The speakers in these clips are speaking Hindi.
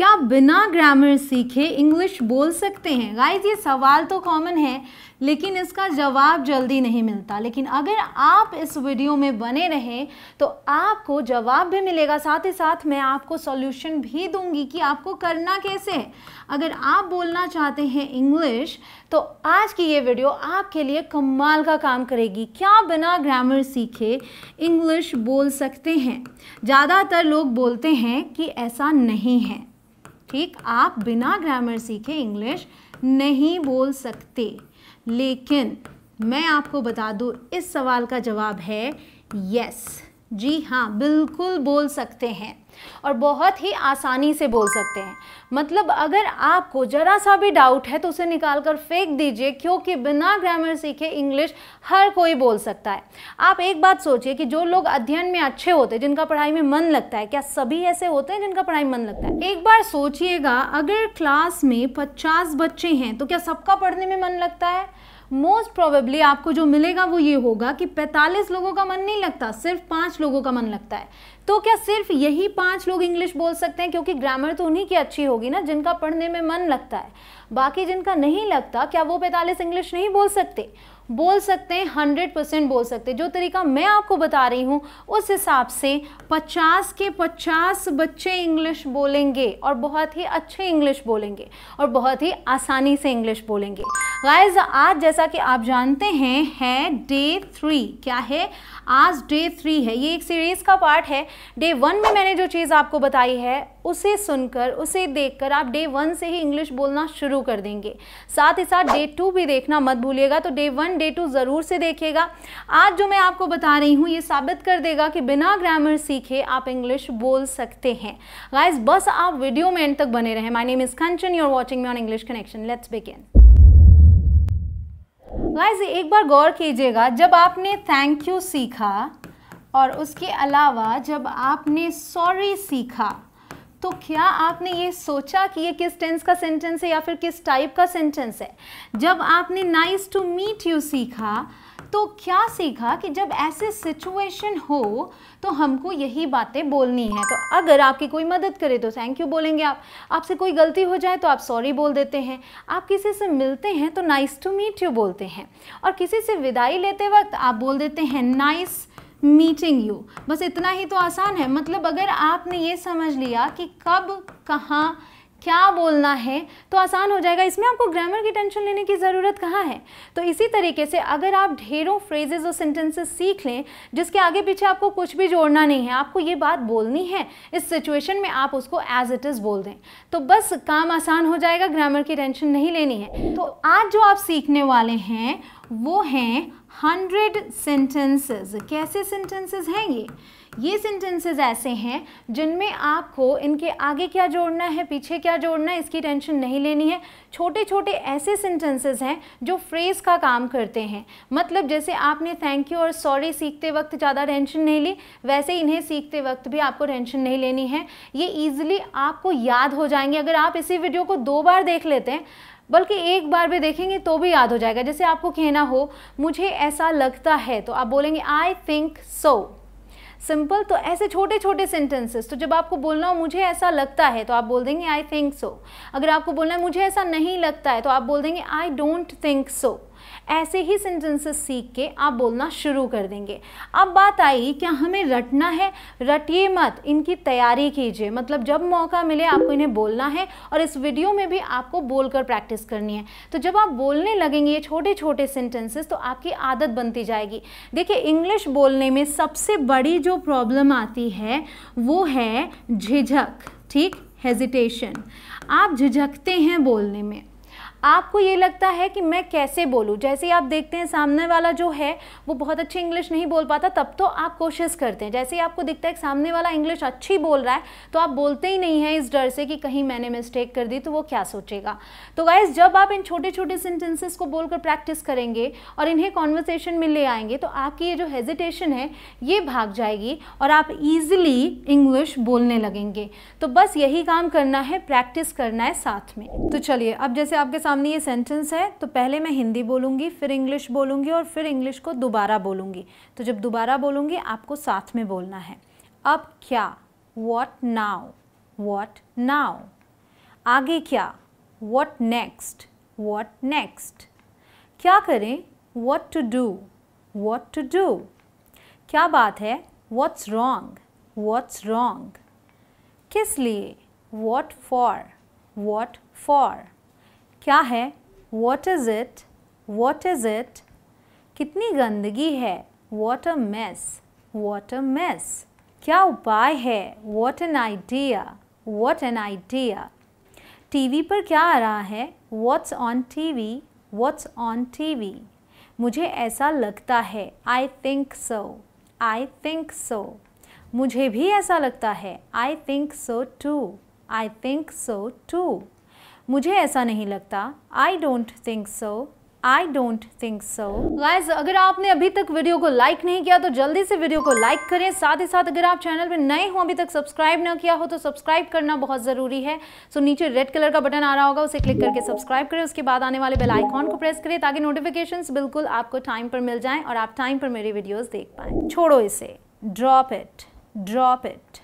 क्या बिना ग्रामर सीखे इंग्लिश बोल सकते हैं गाइज ये सवाल तो कॉमन है लेकिन इसका जवाब जल्दी नहीं मिलता लेकिन अगर आप इस वीडियो में बने रहें तो आपको जवाब भी मिलेगा साथ ही साथ मैं आपको सॉल्यूशन भी दूंगी कि आपको करना कैसे है अगर आप बोलना चाहते हैं इंग्लिश तो आज की ये वीडियो आपके लिए कमाल का काम करेगी क्या बिना ग्रामर सीखे इंग्लिश बोल सकते हैं ज़्यादातर लोग बोलते हैं कि ऐसा नहीं है ठीक आप बिना ग्रामर सीखे इंग्लिश नहीं बोल सकते लेकिन मैं आपको बता दूँ इस सवाल का जवाब है यस जी हाँ बिल्कुल बोल सकते हैं और बहुत ही आसानी से बोल सकते हैं मतलब अगर आपको ज़रा सा भी डाउट है तो उसे निकाल कर फेंक दीजिए क्योंकि बिना ग्रामर सीखे इंग्लिश हर कोई बोल सकता है आप एक बात सोचिए कि जो लोग अध्ययन में अच्छे होते हैं जिनका पढ़ाई में मन लगता है क्या सभी ऐसे होते हैं जिनका पढ़ाई मन लगता है एक बार सोचिएगा अगर क्लास में पचास बच्चे हैं तो क्या सबका पढ़ने में मन लगता है मोस्ट प्रोबेबली आपको जो मिलेगा वो ये होगा कि 45 लोगों का मन नहीं लगता सिर्फ पांच लोगों का मन लगता है तो क्या सिर्फ यही पांच लोग इंग्लिश बोल सकते हैं क्योंकि ग्रामर तो उन्हीं की अच्छी होगी ना जिनका पढ़ने में मन लगता है बाकी जिनका नहीं लगता क्या वो पैंतालीस इंग्लिश नहीं बोल सकते बोल सकते हैं हंड्रेड परसेंट बोल सकते जो तरीका मैं आपको बता रही हूँ उस हिसाब से पचास के पचास बच्चे इंग्लिश बोलेंगे और बहुत ही अच्छे इंग्लिश बोलेंगे और बहुत ही आसानी से इंग्लिश बोलेंगे गाइज आज जैसा कि आप जानते हैं है डे थ्री क्या है आज डे थ्री है ये एक सीरीज़ का पार्ट है डे वन में मैंने जो चीज़ आपको बताई है उसे सुनकर उसे देखकर आप डे वन से ही इंग्लिश बोलना शुरू शुरू कर देंगे साथ ही साथ डे टू भी देखना मत भूलिएगा तो डे वन डे टू ज़रूर से देखिएगा आज जो मैं आपको बता रही हूँ ये साबित कर देगा कि बिना ग्रामर सीखे आप इंग्लिश बोल सकते हैं गाइज बस आप वीडियो में एंड तक बने रहें my name is Kanchan you're watching me on English Connection let's begin guys एक बार गौर कीजिएगा जब आपने थैंक यू सीखा और उसके अलावा जब आपने सॉरी सीखा तो क्या आपने ये सोचा कि ये किस टेंस का सेंटेंस है या फिर किस टाइप का सेंटेंस है जब आपने नाइस टू मीट यू सीखा तो क्या सीखा कि जब ऐसे सिचुएशन हो तो हमको यही बातें बोलनी है तो अगर आपकी कोई मदद करे तो थैंक यू बोलेंगे आप आपसे कोई गलती हो जाए तो आप सॉरी बोल देते हैं आप किसी से मिलते हैं तो नाइस टू मीट यू बोलते हैं और किसी से विदाई लेते वक्त आप बोल देते हैं नाइस nice मीटिंग यू बस इतना ही तो आसान है मतलब अगर आपने ये समझ लिया कि कब कहाँ क्या बोलना है तो आसान हो जाएगा इसमें आपको ग्रामर की टेंशन लेने की ज़रूरत कहाँ है तो इसी तरीके से अगर आप ढेरों फ्रेजेज और सेंटेंसेस सीख लें जिसके आगे पीछे आपको कुछ भी जोड़ना नहीं है आपको ये बात बोलनी है इस सिचुएशन में आप उसको एज इट इज़ बोल दें तो बस काम आसान हो जाएगा ग्रामर की टेंशन नहीं लेनी है तो आज जो आप सीखने वाले हैं वो हैं हंड्रेड सेंटेंसेस कैसे सेंटेंसेस हैं ये ये सेंटेंसेस ऐसे हैं जिनमें आपको इनके आगे क्या जोड़ना है पीछे क्या जोड़ना है इसकी टेंशन नहीं लेनी है छोटे छोटे ऐसे सेंटेंसेस हैं जो फ्रेज़ का काम करते हैं मतलब जैसे आपने थैंक यू और सॉरी सीखते वक्त ज़्यादा टेंशन नहीं ली वैसे इन्हें सीखते वक्त भी आपको टेंशन नहीं लेनी है ये ईजिली आपको याद हो जाएंगे अगर आप इसी वीडियो को दो बार देख लेते हैं बल्कि एक बार भी देखेंगे तो भी याद हो जाएगा जैसे आपको कहना हो मुझे ऐसा लगता है तो आप बोलेंगे आई थिंक सो सिंपल तो ऐसे छोटे छोटे सेंटेंसेस तो जब आपको बोलना हो मुझे ऐसा लगता है तो आप बोल देंगे आई थिंक सो अगर आपको बोलना है मुझे ऐसा नहीं लगता है तो आप बोल देंगे आई डोंट थिंक सो ऐसे ही सेंटेंसेस सीख के आप बोलना शुरू कर देंगे अब बात आई क्या हमें रटना है रटिए मत इनकी तैयारी कीजिए मतलब जब मौका मिले आपको इन्हें बोलना है और इस वीडियो में भी आपको बोलकर प्रैक्टिस करनी है तो जब आप बोलने लगेंगे ये छोटे छोटे सेंटेंसेस तो आपकी आदत बनती जाएगी देखिए इंग्लिश बोलने में सबसे बड़ी जो प्रॉब्लम आती है वो है झिझक ठीक हेजिटेशन आप झिझकते हैं बोलने में आपको ये लगता है कि मैं कैसे बोलूँ जैसे आप देखते हैं सामने वाला जो है वो बहुत अच्छी इंग्लिश नहीं बोल पाता तब तो आप कोशिश करते हैं जैसे ही आपको दिखता है कि सामने वाला इंग्लिश अच्छी बोल रहा है तो आप बोलते ही नहीं हैं इस डर से कि कहीं मैंने मिस्टेक कर दी तो वो क्या सोचेगा तो गाइज जब आप इन छोटे छोटे सेंटेंसेस को बोलकर प्रैक्टिस करेंगे और इन्हें कॉन्वर्सेशन में ले आएंगे तो आपकी ये जो हेजिटेशन है ये भाग जाएगी और आप ईजिली इंग्लिश बोलने लगेंगे तो बस यही काम करना है प्रैक्टिस करना है साथ में तो चलिए अब जैसे आपके साथ सामने ये सेंटेंस है तो पहले मैं हिंदी बोलूँगी फिर इंग्लिश बोलूँगी और फिर इंग्लिश को दोबारा बोलूँगी तो जब दोबारा बोलूँगी आपको साथ में बोलना है अब क्या वॉट नाव वॉट नाव आगे क्या वॉट नेक्स्ट वॉट नेक्स्ट क्या करें what to do what to do क्या बात है वॉट्स रॉन्ग वॉट्स रॉन्ग किस लिए वॉट फॉर वॉट फॉर क्या है what is it what is it कितनी गंदगी है what a mess what a mess क्या उपाय है what an idea what an idea TV पर क्या आ रहा है what's on T V what's on T V मुझे ऐसा लगता है I think so I think सो मुझे भी ऐसा लगता है I think so too I think so too मुझे ऐसा नहीं लगता I don't think so I don't think so guys अगर आपने अभी तक वीडियो को लाइक नहीं किया तो जल्दी से वीडियो को लाइक करें साथ ही साथ अगर आप चैनल पर नए हो अभी तक सब्सक्राइब ना किया हो तो सब्सक्राइब करना बहुत ज़रूरी है सो so, नीचे रेड कलर का बटन आ रहा होगा उसे क्लिक करके सब्सक्राइब करें उसके बाद आने वाले बेल आइकॉन को प्रेस करें ताकि नोटिफिकेशन बिल्कुल आपको टाइम पर मिल जाए और आप टाइम पर मेरी वीडियोज़ देख पाए छोड़ो इसे ड्रॉप इट ड्रॉप इट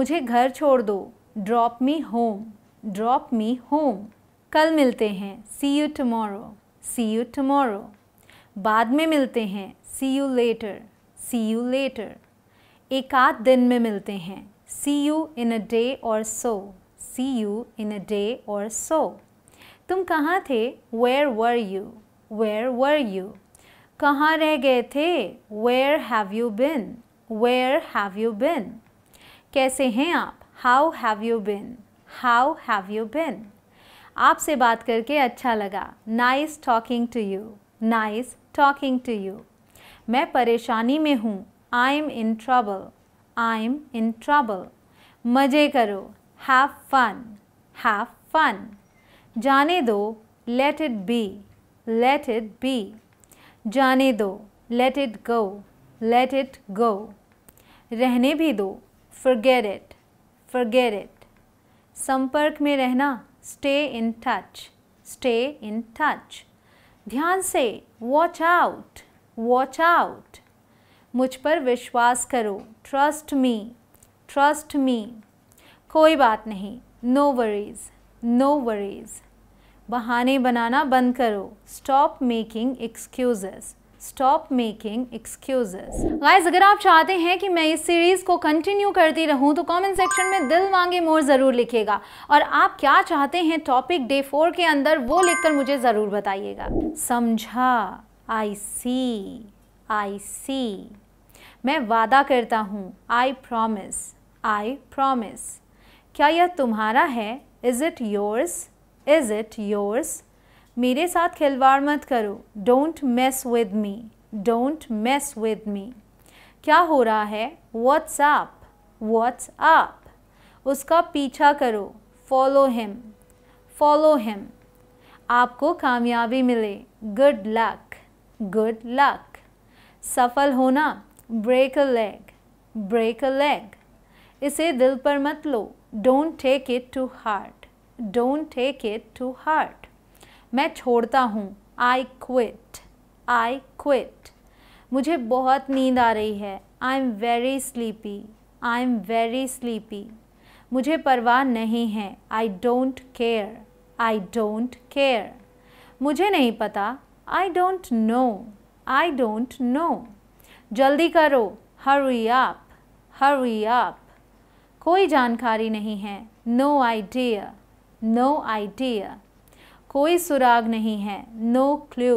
मुझे घर छोड़ दो drop me home drop me home कल मिलते हैं see you tomorrow see you tomorrow बाद में मिलते हैं see you later see you later एक आध दिन में मिलते हैं see you in a day और सो सी यू इन अ डे और सो तुम कहाँ थे where were you where were you कहाँ रह गए थे where have you been where have you been कैसे हैं आप how have you been how have you been आपसे बात करके अच्छा लगा nice talking to you nice talking to you मैं परेशानी में हूँ I am in trouble I am in trouble मज़े करो हैव फन हैव फन जाने दो let it be late it be जाने दो let it go let it go रहने भी दो फॉरगेट इट फॉरगेट इट संपर्क में रहना stay in touch stay in touch ध्यान से वॉच आउट वॉच आउट मुझ पर विश्वास करो ट्रस्ट मी ट्रस्ट मी कोई बात नहीं नो वरीज नो वरीज़ बहाने बनाना बंद करो stop making excuses stop making excuses guys अगर आप चाहते हैं कि मैं इस सीरीज़ को कंटिन्यू करती रहूं तो कमेंट सेक्शन में दिल मांगे मोर ज़रूर लिखिएगा और आप क्या चाहते हैं टॉपिक डे फोर के अंदर वो लिखकर मुझे ज़रूर बताइएगा समझा आई सी आई सी मैं वादा करता हूँ आई प्रोमिस आई प्रोमिस क्या यह तुम्हारा है is it yours is it yours मेरे साथ खिलवाड़ मत करो don't mess with me don't mess with me क्या हो रहा है आप व्हाट्सअप आप उसका पीछा करो फॉलो हिम फॉलो हिम आपको कामयाबी मिले गुड लक गुड लक सफल होना break a leg break a leg इसे दिल पर मत लो don't take it to heart don't take it to heart मैं छोड़ता हूँ आई क्विट आई क्विट मुझे बहुत नींद आ रही है I am very sleepy I am very sleepy मुझे परवाह नहीं है I don't care I don't care मुझे नहीं पता I don't know I don't know जल्दी करो हरी आप हरी आप कोई जानकारी नहीं है नो आइडिया नो आइडिया कोई सुराग नहीं है नो क्ल्यू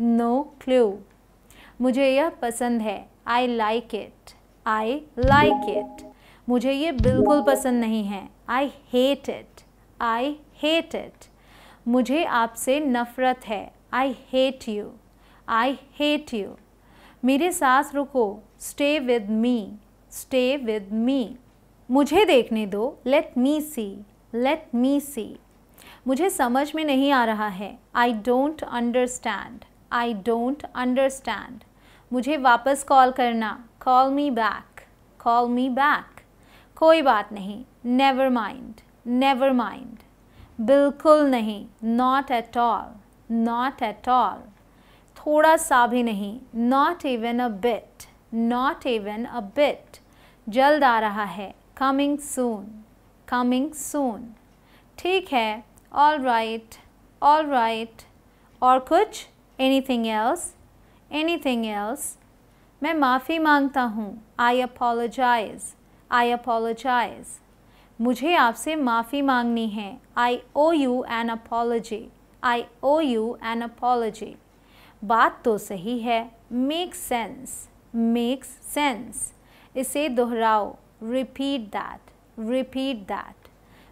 नो क्ल्यू मुझे यह पसंद है I like it I like it मुझे ये बिल्कुल पसंद नहीं है I hate it I hate it मुझे आपसे नफ़रत है I hate you I hate you मेरे सास रुको stay with me stay with me मुझे देखने दो लेट मी सी लेट मी सी मुझे समझ में नहीं आ रहा है I don't understand I don't understand मुझे वापस कॉल करना call me back call me back कोई बात नहीं नेवर माइंड नेवर माइंड बिल्कुल नहीं not at all not at all थोड़ा सा भी नहीं not even a bit not even a bit जल्द आ रहा है कमिंग सून कमिंग सून ठीक है all right, all right, और कुछ anything else, anything else. मैं माफ़ी मांगता हूँ आई अपॉलोजाइज आई अपॉलोजाइज मुझे आपसे माफ़ी मांगनी है I owe you an apology I owe you an apology बात तो सही है मेक सेंस मेक सेंस इसे दोहराओ रिपीट दैट रिपीट दैट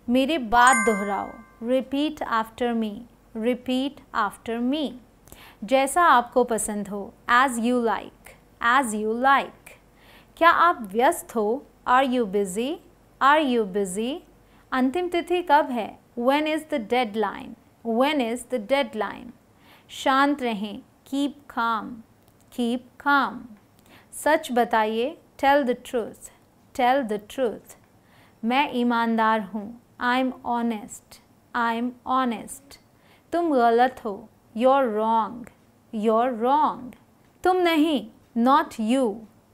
मेरे बात दोहराओ repeat after me repeat after me जैसा आपको पसंद हो as you like as you like क्या आप व्यस्त हो are you busy are you busy अंतिम तिथि कब है when is the deadline when is the dead line शांत रहें कीप खाम कीप खाम सच बताइए tell the truth tell the truth मैं ईमानदार हूँ I am honest I am honest तुम गलत हो योर रॉन्ग योर रॉन्ग तुम नहीं नॉट यू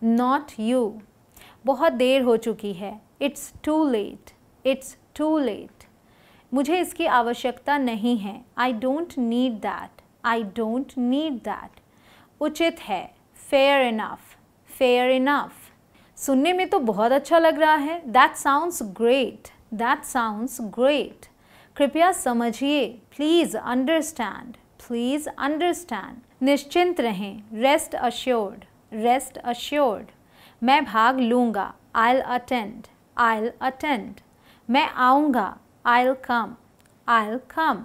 नॉट यू बहुत देर हो चुकी है it's too late it's too late मुझे इसकी आवश्यकता नहीं है I don't need that I don't need that उचित है फेयर इनफ फेयर इनफ सुनने में तो बहुत अच्छा लग रहा है that sounds great that sounds great कृपया समझिए प्लीज़ अंडरस्टैंड प्लीज़ अंडरस्टैंड निश्चिंत रहें रेस्ट अश्योर्ड रेस्ट अश्योर्ड मैं भाग लूँगा आई अटेंड आई अटेंड मैं आऊँगा आई कम आई कम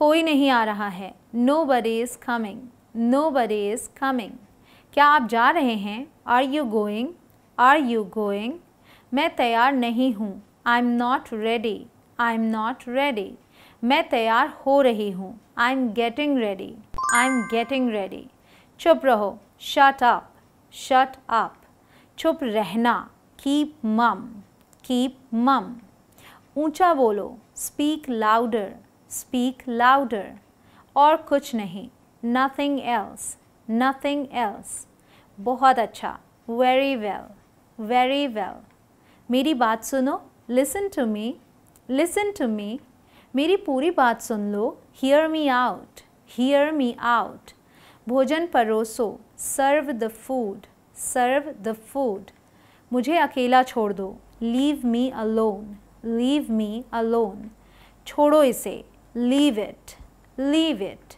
कोई नहीं आ रहा है nobody is coming nobody is coming क्या आप जा रहे हैं are you going are you going मैं तैयार नहीं हूँ I am not ready I am not ready मैं तैयार हो रही हूँ I am getting ready I am getting ready चुप रहो शट अप शट अप चुप रहना कीप मम कीप मम ऊंचा बोलो स्पीक लाउडर स्पीक लाउडर और कुछ नहीं नथिंग एल्स नथिंग एल्स बहुत अच्छा वेरी वेल वेरी वेल मेरी बात सुनो listen to me listen to me मेरी पूरी बात सुन लो hear me out hear me out भोजन परोसो serve the food serve the food मुझे अकेला छोड़ दो leave me alone leave me alone छोड़ो इसे लीव इट लीव इट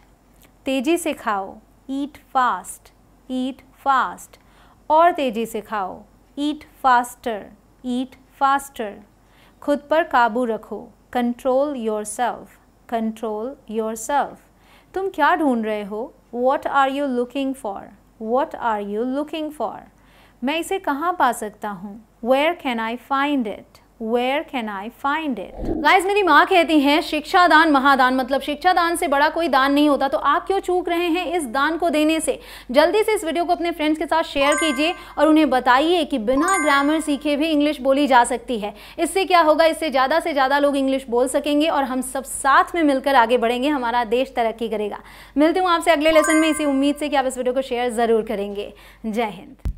तेज़ी से खाओ ईट फास्ट ईट फास्ट और तेज़ी से खाओ ईट फास्टर ईट फास्टर खुद पर काबू रखो control yourself control yourself तुम क्या ढूंढ रहे हो what are you looking for what are you looking for मैं इसे कहाँ पा सकता हूँ where can I find it where can I find it guys मेरी माँ कहती हैं शिक्षा दान महादान मतलब शिक्षा दान से बड़ा कोई दान नहीं होता तो आप क्यों चूक रहे हैं इस दान को देने से जल्दी से इस वीडियो को अपने फ्रेंड्स के साथ शेयर कीजिए और उन्हें बताइए कि बिना ग्रामर सीखे भी इंग्लिश बोली जा सकती है इससे क्या होगा इससे ज़्यादा से ज़्यादा लोग इंग्लिश बोल सकेंगे और हम सब साथ में मिलकर आगे बढ़ेंगे हमारा देश तरक्की करेगा मिलती हूँ आपसे अगले लेसन में इसी उम्मीद से कि आप इस वीडियो को शेयर ज़रूर करेंगे जय हिंद